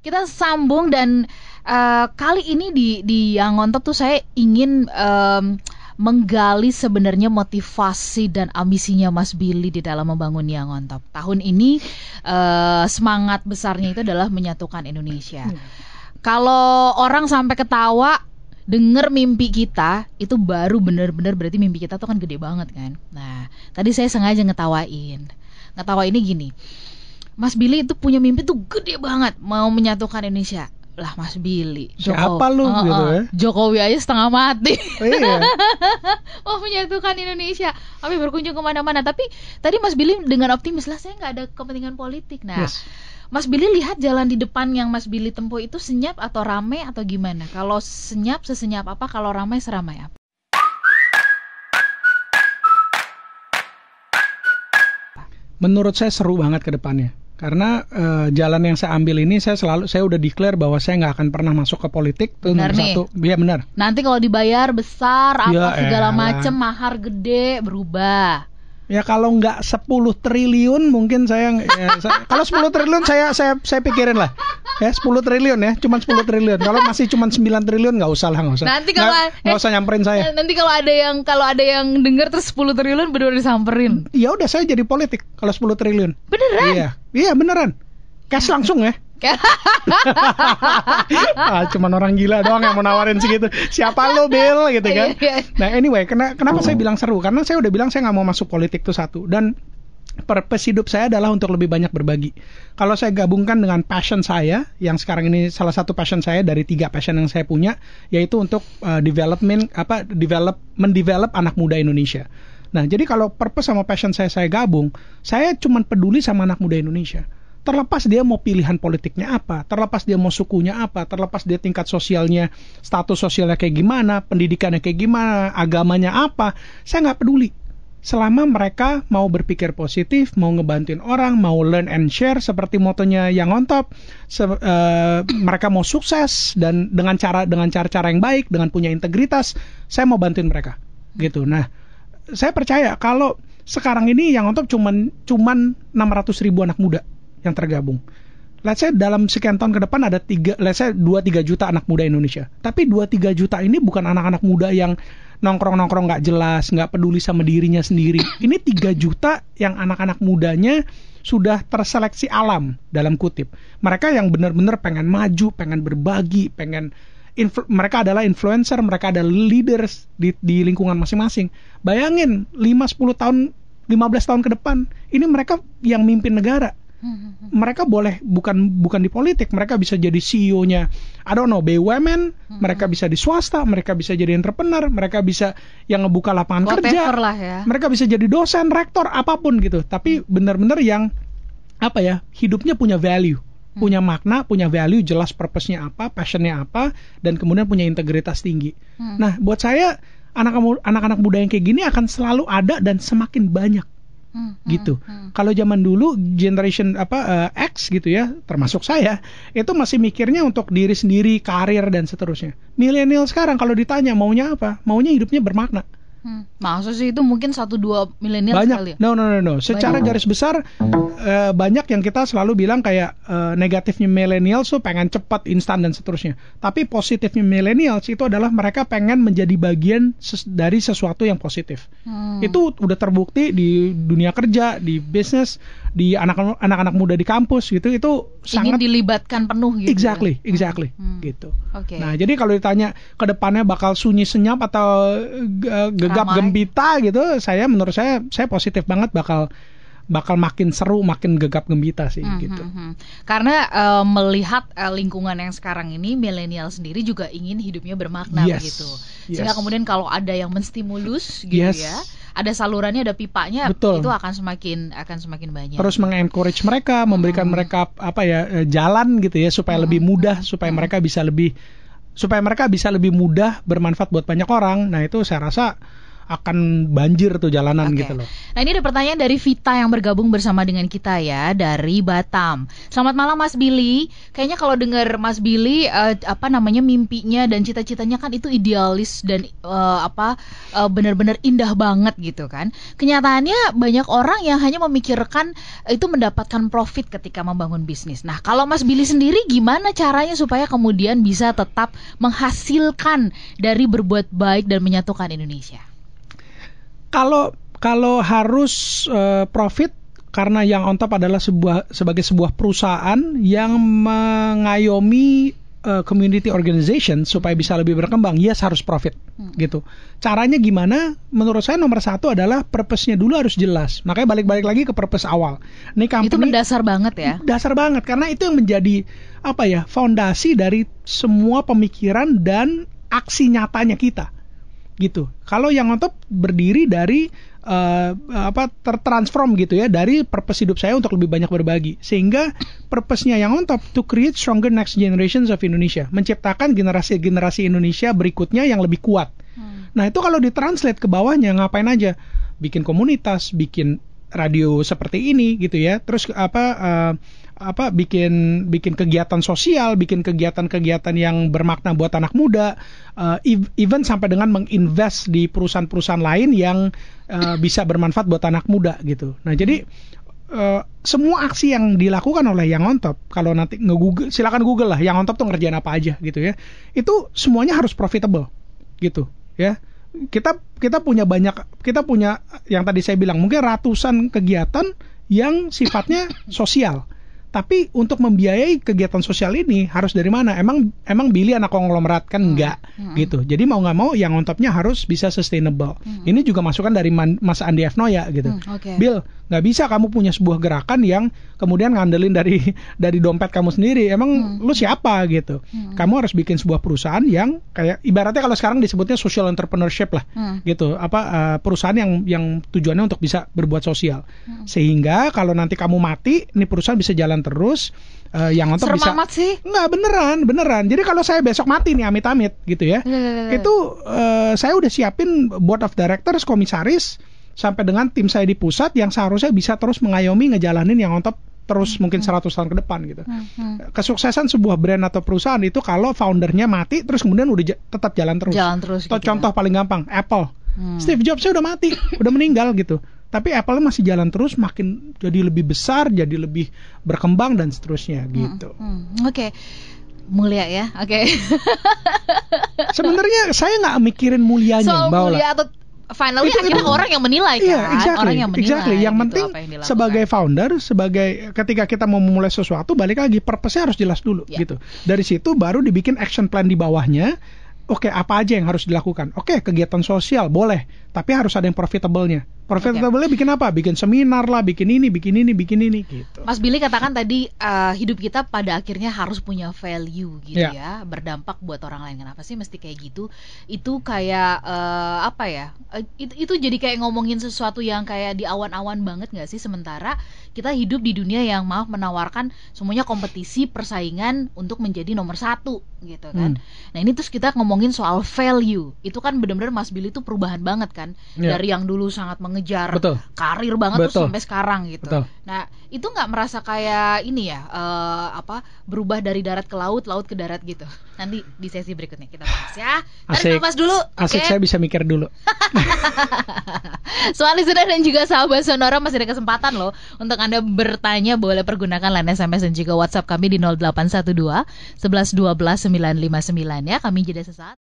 Kita sambung dan uh, kali ini di di yang ngontop tuh saya ingin um, menggali sebenarnya motivasi dan ambisinya Mas Billy di dalam membangun yang ngontop. Tahun ini uh, semangat besarnya itu adalah menyatukan Indonesia. Iya. Kalau orang sampai ketawa dengar mimpi kita itu baru bener-bener berarti mimpi kita tuh kan gede banget kan. Nah, tadi saya sengaja ngetawain. Ngetawa ini gini. Mas Billy itu punya mimpi tuh gede banget mau menyatukan Indonesia lah Mas Billy Joko, siapa lu uh, uh, gitu ya Jokowi aja setengah mati oh, iya. oh menyatukan Indonesia kami berkunjung kemana-mana tapi tadi Mas Billy dengan optimis lah saya nggak ada kepentingan politik nah yes. Mas Billy lihat jalan di depan yang Mas Billy tempuh itu senyap atau ramai atau gimana? Kalau senyap sesenyap apa? Kalau ramai seramai apa? Menurut saya seru banget ke depannya karena e, jalan yang saya ambil ini saya selalu saya udah declare bahwa saya nggak akan pernah masuk ke politik itu nomor satu iya benar nanti kalau dibayar besar apa ya, segala macem mahar gede berubah Ya kalau nggak 10 triliun mungkin saya, ya, saya kalau 10 triliun saya saya saya pikirin lah. Ya 10 triliun ya, cuma 10 triliun. Kalau masih cuma 9 triliun nggak usah lah, nggak usah. Nanti kalau nggak eh, usah nyamperin saya. Eh, nanti kalau ada yang kalau ada yang dengar terus 10 triliun berdua disamperin. Ya udah saya jadi politik kalau 10 triliun. Beneran? Iya. Iya beneran. Cash langsung ya. ah, cuman orang gila doang yang mau nawarin segitu. Siapa lo, Bill? Gitu kan. Iya, iya. Nah, anyway, kena, kenapa saya hmm. bilang seru? Karena saya udah bilang saya nggak mau masuk politik tuh satu. Dan purpose hidup saya adalah untuk lebih banyak berbagi. Kalau saya gabungkan dengan passion saya, yang sekarang ini salah satu passion saya dari tiga passion yang saya punya, yaitu untuk uh, development apa develop mendevelop anak muda Indonesia. Nah, jadi kalau purpose sama passion saya saya gabung, saya cuma peduli sama anak muda Indonesia terlepas dia mau pilihan politiknya apa, terlepas dia mau sukunya apa, terlepas dia tingkat sosialnya, status sosialnya kayak gimana, pendidikannya kayak gimana, agamanya apa, saya nggak peduli. Selama mereka mau berpikir positif, mau ngebantuin orang, mau learn and share seperti motonya yang on top, se uh, mereka mau sukses dan dengan cara dengan cara-cara yang baik, dengan punya integritas, saya mau bantuin mereka. Gitu. Nah, saya percaya kalau sekarang ini yang on top cuman cuman 600 ribu anak muda yang tergabung. Let's say dalam sekian tahun ke depan ada tiga, let's say dua tiga juta anak muda Indonesia. Tapi dua tiga juta ini bukan anak-anak muda yang nongkrong-nongkrong nggak jelas, nggak peduli sama dirinya sendiri. Ini tiga juta yang anak-anak mudanya sudah terseleksi alam dalam kutip. Mereka yang benar-benar pengen maju, pengen berbagi, pengen influ mereka adalah influencer, mereka adalah leaders di, di lingkungan masing-masing. Bayangin 5 10 tahun 15 tahun ke depan, ini mereka yang mimpin negara Hmm, hmm, hmm. mereka boleh bukan bukan di politik mereka bisa jadi CEO-nya I don't know BUMN mereka bisa di swasta mereka bisa jadi entrepreneur mereka bisa yang ngebuka lapangan Whatever kerja lah ya. mereka bisa jadi dosen rektor apapun gitu tapi benar-benar yang apa ya hidupnya punya value hmm. punya makna punya value jelas purpose-nya apa passion-nya apa dan kemudian punya integritas tinggi hmm. nah buat saya anak-anak muda yang kayak gini akan selalu ada dan semakin banyak Hmm, hmm, gitu. Hmm, hmm. Kalau zaman dulu generation apa uh, X gitu ya, termasuk saya, itu masih mikirnya untuk diri sendiri, karir dan seterusnya. Milenial sekarang kalau ditanya maunya apa? Maunya hidupnya bermakna. Hmm. Masa sih itu mungkin satu dua milenial banyak. Sekali ya? No no no no. Secara banyak. garis besar uh, banyak yang kita selalu bilang kayak uh, negatifnya milenial so pengen cepat, instan dan seterusnya. Tapi positifnya milenial itu adalah mereka pengen menjadi bagian ses dari sesuatu yang positif. Hmm. Itu udah terbukti di dunia kerja, di bisnis di anak-anak muda di kampus gitu itu Ingin sangat dilibatkan penuh gitu. Exactly, ya? exactly hmm. hmm. gitu. Okay. Nah, jadi kalau ditanya ke depannya bakal sunyi senyap atau gegap Ramai. gembita gitu, saya menurut saya saya positif banget bakal bakal makin seru, makin gegap gembita sih mm -hmm. gitu. Hmm, hmm. Karena uh, melihat uh, lingkungan yang sekarang ini milenial sendiri juga ingin hidupnya bermakna yes. Jadi Sehingga yes. kemudian kalau ada yang menstimulus gitu yes. ya ada salurannya, ada pipanya, Betul. itu akan semakin akan semakin banyak. Terus mengencourage mereka, memberikan hmm. mereka apa ya eh, jalan gitu ya supaya hmm. lebih hmm, mudah, supaya hmm. mereka bisa lebih supaya mereka bisa lebih mudah bermanfaat buat banyak orang. Nah itu saya rasa akan banjir tuh jalanan okay. gitu loh. Nah ini ada pertanyaan dari Vita yang bergabung bersama dengan kita ya dari Batam. Selamat malam Mas Billy. Kayaknya kalau dengar Mas Billy uh, apa namanya mimpinya dan cita-citanya kan itu idealis dan uh, apa uh, benar-benar indah banget gitu kan. Kenyataannya banyak orang yang hanya memikirkan itu mendapatkan profit ketika membangun bisnis. Nah kalau Mas Billy sendiri gimana caranya supaya kemudian bisa tetap menghasilkan dari berbuat baik dan menyatukan Indonesia? kalau kalau harus uh, profit karena yang on top adalah sebuah sebagai sebuah perusahaan yang mengayomi uh, community organization supaya bisa lebih berkembang, yes harus profit hmm. gitu. Caranya gimana? Menurut saya nomor satu adalah purpose-nya dulu harus jelas. Makanya balik-balik lagi ke purpose awal. Ini company, itu mendasar banget ya. Dasar banget karena itu yang menjadi apa ya fondasi dari semua pemikiran dan aksi nyatanya kita gitu. Kalau yang ngotot berdiri dari uh, apa tertransform gitu ya dari purpose hidup saya untuk lebih banyak berbagi. Sehingga purpose-nya yang on to create stronger next generations of Indonesia, menciptakan generasi-generasi Indonesia berikutnya yang lebih kuat. Hmm. Nah, itu kalau ditranslate ke bawahnya ngapain aja? Bikin komunitas, bikin radio seperti ini gitu ya. Terus apa uh, apa bikin bikin kegiatan sosial, bikin kegiatan-kegiatan yang bermakna buat anak muda, uh, even sampai dengan menginvest di perusahaan-perusahaan lain yang uh, bisa bermanfaat buat anak muda gitu. Nah jadi Uh, semua aksi yang dilakukan oleh yang on top kalau nanti nge-google silakan google lah yang on top tuh ngerjain apa aja gitu ya itu semuanya harus profitable gitu ya kita kita punya banyak kita punya yang tadi saya bilang mungkin ratusan kegiatan yang sifatnya sosial tapi untuk membiayai kegiatan sosial ini harus dari mana? Emang emang Billy anak konglomerat kan hmm. enggak hmm. gitu. Jadi mau nggak mau yang on topnya harus bisa sustainable. Hmm. Ini juga masukan dari Man, Mas Andi F ya gitu. Hmm, okay. Bill nggak bisa kamu punya sebuah gerakan yang kemudian ngandelin dari dari dompet kamu sendiri. Emang hmm. lu siapa gitu? Hmm. Kamu harus bikin sebuah perusahaan yang kayak ibaratnya kalau sekarang disebutnya social entrepreneurship lah hmm. gitu. Apa uh, perusahaan yang yang tujuannya untuk bisa berbuat sosial. Hmm. Sehingga kalau nanti kamu mati, ini perusahaan bisa jalan jalan terus uh, yang nonton bisa amat sih. nggak beneran beneran jadi kalau saya besok mati nih amit-amit gitu ya iya, iya, iya, itu uh, saya udah siapin board of directors komisaris sampai dengan tim saya di pusat yang seharusnya bisa terus mengayomi ngejalanin yang nonton terus hmm, mungkin 100 hmm. tahun ke depan gitu. Hmm, eh, kesuksesan sebuah brand atau perusahaan itu kalau foundernya mati terus kemudian udah tetap jalan terus. Jalan terus. gitu ya. contoh ya. paling gampang Apple. Steve Jobs udah mati, udah meninggal gitu tapi Apple masih jalan terus makin jadi lebih besar jadi lebih berkembang dan seterusnya hmm, gitu hmm, oke okay. mulia ya oke okay. sebenarnya saya nggak mikirin mulianya soal Mbak mulia atau finally itu, itu, orang yang menilai iya, kan yeah, exactly, orang yang menilai exactly. yang gitu, penting yang sebagai founder sebagai ketika kita mau memulai sesuatu balik lagi purpose harus jelas dulu yeah. gitu dari situ baru dibikin action plan di bawahnya oke okay, apa aja yang harus dilakukan oke okay, kegiatan sosial boleh tapi harus ada yang profitable-nya Profitable boleh bikin apa? Bikin seminar lah, bikin ini, bikin ini, bikin ini gitu. Mas Billy katakan tadi uh, hidup kita pada akhirnya harus punya value gitu yeah. ya, berdampak buat orang lain. Kenapa sih mesti kayak gitu? Itu kayak uh, apa ya? Uh, eh, itu, itu jadi kayak ngomongin sesuatu yang kayak di awan-awan banget nggak sih? Sementara kita hidup di dunia yang maaf menawarkan semuanya kompetisi, persaingan untuk menjadi nomor satu gitu kan. Hmm. Nah ini terus kita ngomongin soal value. Itu kan benar-benar Mas Billy itu perubahan banget kan yeah. dari yang dulu sangat menge ngejar Betul. karir banget Betul. tuh sampai sekarang gitu. Betul. Nah, itu nggak merasa kayak ini ya uh, apa berubah dari darat ke laut, laut ke darat gitu. Nanti di sesi berikutnya kita bahas ya. Tarik nafas dulu. Asik okay? saya bisa mikir dulu. Soalnya sudah dan juga sahabat Sonora masih ada kesempatan loh untuk Anda bertanya boleh pergunakan line SMS dan juga WhatsApp kami di 0812 11 12 959 ya. Kami jeda sesaat.